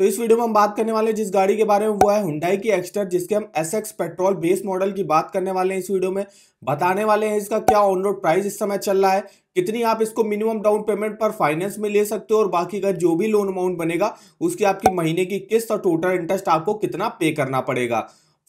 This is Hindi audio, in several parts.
तो इस वीडियो में हम बात करने वाले जिस गाड़ी के बारे में वो है हुंडाई की एक्स्टर जिसके हम S X petrol base model की बात करने वाले हैं इस वीडियो में बताने वाले हैं इसका क्या ऑन रोड प्राइस इस समय चल रहा है कितनी आप इसको मिनिमम डाउन पेमेंट पर फाइनेंस में ले सकते हो और बाकी का जो भी लोन अमाउंट बनेगा उसकी आपकी महीने की किस्त और टोटल इंटरेस्ट आपको कितना पे करना पड़ेगा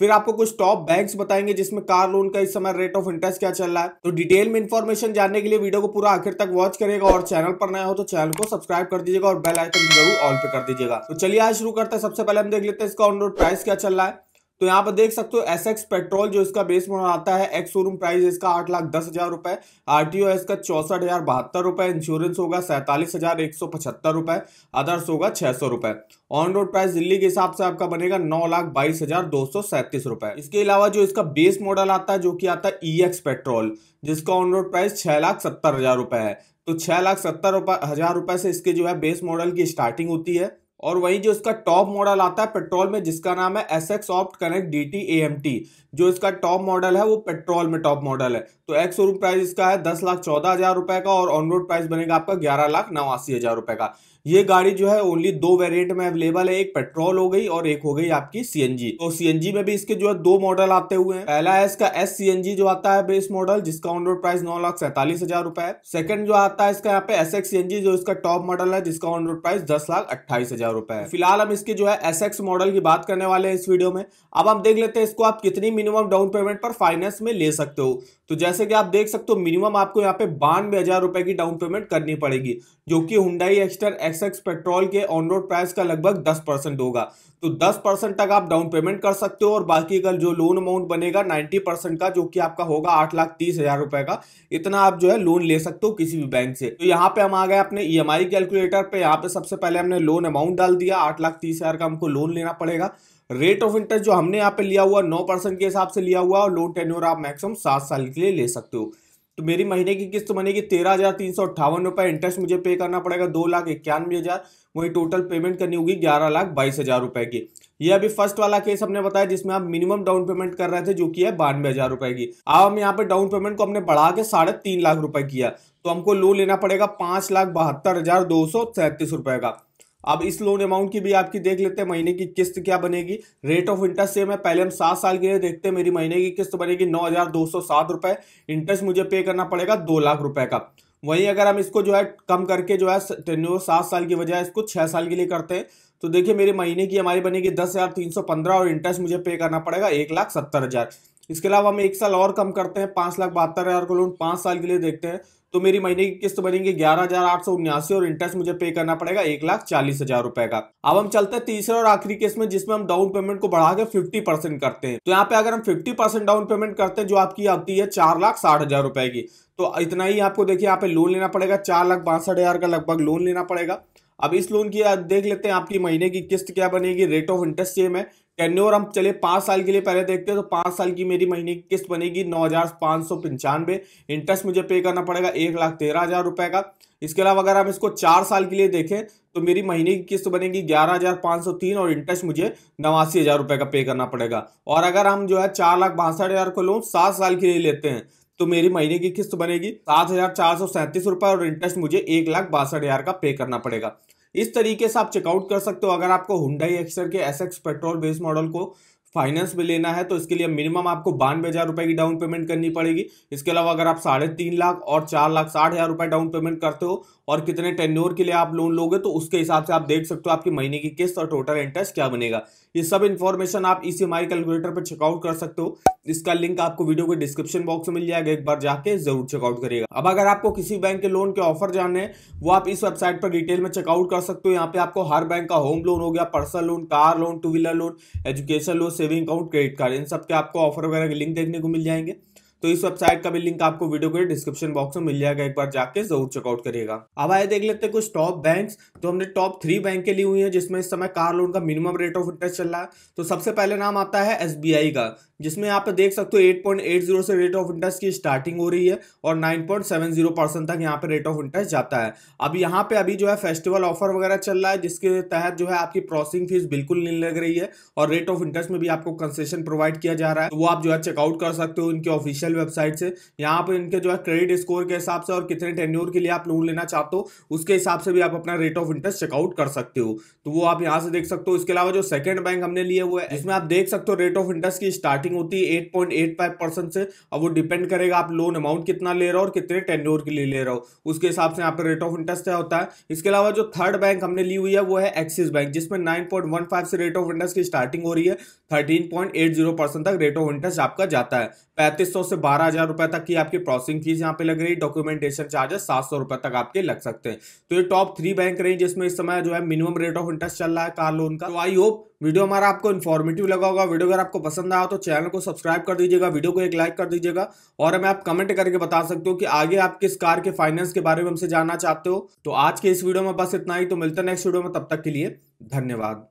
फिर आपको कुछ टॉप बैंक्स बताएंगे जिसमें कार लोन का इस समय रेट ऑफ इंटरेस्ट क्या चल रहा है तो डिटेल में इन्फॉर्मेशन जानने के लिए वीडियो को पूरा आखिर तक वॉच करेगा और चैनल पर नया हो तो चैनल को सब्सक्राइब कर दीजिएगा और बेल आइकन जरूर ऑल पे कर दीजिएगा तो चलिए आज शुरू करते हैं सबसे पहले हम देख लेते हैं इसका ऑन रोड प्राइस क्या चल रहा है तो यहाँ पर देख सकते हो एस एक्स पेट्रोल जो इसका बेस मॉडल आता है एक्स शोरूम प्राइस इसका आठ लाख दस हजार रुपए आर टी ओ इसका चौसठ हजार बहत्तर रुपए इंश्योरेंस होगा सैंतालीस हजार एक सौ पचहत्तर रुपए अदर्स होगा छह सौ रुपए ऑन रोड प्राइस दिल्ली के हिसाब से आपका बनेगा नौ लाख बाईस हजार दो सौ सैंतीस रुपए इसके अलावा जो इसका बेस मॉडल आता है जो की आता है ई एक्स पेट्रोल जिसका ऑन रोड प्राइस छह लाख सत्तर हजार रुपए है तो छह लाख सत्तर हजार रुपए से इसके जो है बेस मॉडल की स्टार्टिंग होती है और वहीं जो इसका टॉप मॉडल आता है पेट्रोल में जिसका नाम है S X opt connect D T A M T जो इसका टॉप मॉडल है वो पेट्रोल में टॉप मॉडल है तो एक्स शोरूम प्राइस इसका है दस लाख चौदह हज़ार रुपए का और ऑन रोड प्राइस बनेगा आपका ग्यारह लाख नवासी हज़ार रुपए का ये गाड़ी जो है ओनली दो वेरिएंट में अवेलेबल है एक पेट्रोल हो गई और एक हो गई आपकी सीएनजी तो सीएनजी में भी इसके जो है दो मॉडल आते हुए हैं पहला है इसका एस सीएनजी जो आता है बेस मॉडल जिसका ऑन रोड प्राइस नौ लाख सैंतालीस हजार रुपए है सेकंड जो आता है इसका यहाँ पे एस एक्स जो इसका टॉप मॉडल है जिसका ऑन रोड प्राइस दस लाख अट्ठाईस हजार रुपए है फिलहाल हम इसके जो है एस एक्स मॉडल की बात करने वाले हैं इस वीडियो में अब हम देख लेते हैं इसको आप कितनी मिनिमम डाउन पेमेंट पर फाइनेंस में ले सकते हो तो जैसे कि आप देख सकते हो मिनिमम आपको यहाँ पे बानवे हजार रुपए की डाउन पेमेंट करनी पड़ेगी जो कि हुडाई एक्सटर एक्सएक्स पेट्रोल के ऑन रोड प्राइस का लगभग 10 परसेंट होगा तो 10 परसेंट तक आप डाउन पेमेंट कर सकते हो और बाकी का जो लोन अमाउंट बनेगा 90 परसेंट का जो कि आपका होगा आठ लाख तीस हजार रुपए का इतना आप जो है लोन ले सकते हो किसी भी बैंक से तो यहाँ पे हम आ गए अपने ई e कैलकुलेटर पे यहाँ पे सबसे पहले हमने लोन अमाउंट डाल दिया आठ लाख तीस हजार का हमको लोन लेना पड़ेगा रेट ऑफ इंटरेस्ट जो हमने यहाँ पे लिया हुआ नौ के हिसाब से लिया हुआ और लोन टेन्योर आप मैक्सिमम सात साल के लिए ले सकते हो तो मेरी महीने की किस्त बनेगी तेरह हज़ार तीन सौ अट्ठावन रुपए इंटरेस्ट मुझे पे करना पड़ेगा दो लाख इक्यानवे हज़ार वही टोटल पेमेंट करनी होगी ग्यारह लाख बाईस हज़ार रुपए की ये अभी फर्स्ट वाला केस हमने बताया जिसमें आप मिनिमम डाउन पेमेंट कर रहे थे जो कि है बानवे हज़ार रुपए की अब हम यहाँ पे डाउन पेमेंट को हमने बढ़ा के साढ़े तीन लाख रुपए किया तो हमको लोन लेना पड़ेगा पांच लाख बहत्तर हज़ार दो सौ सैंतीस रुपए का अब इस लोन अमाउंट की भी आपकी देख लेते हैं महीने की किस्त क्या बनेगी रेट ऑफ इंटरेस्ट सेम है पहले हम सात साल के लिए देखते हैं मेरी महीने की किस्त बनेगी नौ हजार दो सौ सात रुपए इंटरेस्ट मुझे पे करना पड़ेगा दो लाख रुपए का वहीं अगर हम इसको जो है कम करके जो है टेन्यो सात साल की बजाय इसको छह साल के लिए करते हैं तो देखिए मेरे महीने की हमारी बनेगी दस हज़ार तीन सौ पंद्रह और इंटरेस्ट मुझे पे करना पड़ेगा एक लाख सत्तर हज़ार इसके अलावा हम एक साल और कम करते हैं पांच लाख बहत्तर हज़ार का लोन पांच साल के लिए देखते हैं तो मेरी महीने की किस्त बनेगी ग्यारह हजार आठ सौ उन्यासी और इंटरेस्ट मुझे पे करना पड़ेगा एक लाख चालीस हजार रुपए का अब हम चलते हैं तीसरे और आखिरी केस में जिसमें हम डाउन पेमेंट को बढ़ा के फिफ्टी परसेंट करते हैं तो यहाँ पे अगर हम फिफ्टी परसेंट डाउन पेमेंट करते हैं जो आपकी आती है चार लाख साठ हजार रुपए की तो इतना ही आपको देखिए यहाँ पे लोन लेना पड़ेगा चार लाख बासठ हजार का लगभग लोन लेना पड़ेगा अब इस लोन की देख लेते हैं आपकी महीने की किस्त क्या बनेगी रेट ऑफ इंटरेस्ट सेम है और हम चले पाँच साल के लिए पहले देखते हैं तो पाँच साल की मेरी महीने की किस्त बनेगी नौ हज़ार पाँच सौ पंचानवे इंटरेस्ट मुझे पे करना पड़ेगा एक लाख तेरह हज़ार रुपये का इसके अलावा अगर हम इसको चार साल के लिए देखें तो मेरी महीने की किस्त बनेगी ग्यारह हज़ार पाँच सौ तीन और इंटरेस्ट मुझे नवासी हज़ार रुपये का पे करना पड़ेगा और अगर हम जो है चार लाख बासठ हज़ार को लोन सात साल के लिए लेते हैं तो मेरी महीने की किस्त बनेगी सात हज़ार चार सौ सैंतीस रुपये और इंटरेस्ट मुझे एक लाख बासठ हज़ार का पे करना पड़ेगा इस तरीके से आप चेकआउट कर सकते हो अगर आपको हुडाई एक्सर के S X petrol base model को फाइनेंस में लेना है तो इसके लिए मिनिमम आपको बानवे हज़ार रुपये की डाउन पेमेंट करनी पड़ेगी इसके अलावा अगर आप साढ़े तीन लाख और चार लाख साठ हज़ार रुपये डाउन पेमेंट करते हो और कितने टेन्योर के लिए आप लोन लोगे तो उसके हिसाब से आप देख सकते हो आपकी महीने की किस्त और टोटल इंटरेस्ट क्या बनेगा ये सब इन्फॉर्मेशन आप इसी माई कैलकुलेटर पर चेकआउट कर सकते हो इसका लिंक आपको वीडियो के डिस्क्रिप्शन बॉक्स में मिल जाएगा एक बार जाके जरूर चेकआउट करिएगा अब अगर आपको किसी बैंक के लोन के ऑफर जानने वो आप इस वेबसाइट पर डिटेल में चेकआउट कर सकते हो यहाँ पे आपको हर बैंक का होम लोन हो गया personal loan car loan two wheeler loan education loan saving account credit card इन सबके आपको ऑफर वगैरह के लिंक देखने को मिल जाएंगे तो इस वेबसाइट का भी लिंक आपको वीडियो के डिस्क्रिप्शन बॉक्स में मिल जाएगा एक बार जाके जरूर चेकआउट करिएगा अब आए देख लेते हैं कुछ टॉप बैंक तो हमने टॉप थ्री बैंक के लिए हुई है जिसमें इस समय कार लोन का मिनिमम रेट ऑफ इंटरेस्ट चल रहा है तो सबसे पहले नाम आता है एस का जिसमें आप देख सकते हो 8.80 से रेट ऑफ इंटरेस्ट की स्टार्टिंग हो रही है और 9.70 परसेंट तक यहाँ पे रेट ऑफ इंटरेस्ट जाता है अब यहाँ पे अभी जो है फेस्टिवल ऑफर वगैरह चल रहा है जिसके तहत जो है आपकी प्रोसेसिंग फीस बिल्कुल नहीं लग रही है और रेट ऑफ इंटरेस्ट में भी आपको कंसेशन प्रोवाइड किया जा रहा है तो वो आप जो है चेकआउट कर सकते हो इनके ऑफिशियल ऑफिशियल वेबसाइट से यहाँ पर इनके जो है क्रेडिट स्कोर के हिसाब से और कितने टेन्योर के लिए आप लोन लेना चाहते हो उसके हिसाब से भी आप अपना रेट ऑफ इंटरेस्ट चेकआउट कर सकते हो तो वो आप यहाँ से देख सकते हो इसके अलावा जो सेकंड बैंक हमने लिए हुए है इसमें आप देख सकते हो रेट ऑफ इंटरेस्ट की स्टार्टिंग होती है एट से और वो डिपेंड करेगा आप लोन अमाउंट कितना ले रहे हो और कितने टेन्योर के लिए ले रहे हो उसके हिसाब से यहाँ पर रेट ऑफ इंटरेस्ट होता है इसके अलावा जो थर्ड बैंक हमने ली हुई है वो है एक्सिस बैंक जिसमें 9.15 से रेट ऑफ इंटरेस्ट की स्टार्टिंग हो रही है 13.80 परसेंट तक रेट ऑफ इंटरेस्ट आपका जाता है 3500 से बारह हजार रुपए तक की आपकी प्रोसेसिंग फीस यहाँ पे लग रही है डॉक्यूमेंटेशन चार्जेस सात सौ रुपए तक आपके लग सकते हैं तो ये टॉप थ्री बैंक रही जिसमें इस समय जो है मिनिमम रेट ऑफ इंटरेस्ट चल रहा है कार लोन का तो आई होप वीडियो हमारा आपको इन्फॉर्मेटिव लगा होगा वीडियो अगर आपको पसंद आया तो चैनल को सब्सक्राइब कर दीजिएगा वीडियो को एक लाइक कर दीजिएगा और हमें आप कमेंट करके बता सकते हो कि आगे आप किस कार के फाइनेंस के बारे में हमसे जानना चाहते हो तो आज के इस वीडियो में बस इतना ही तो मिलते हैं नेक्स्ट वीडियो में तब तक के लिए धन्यवाद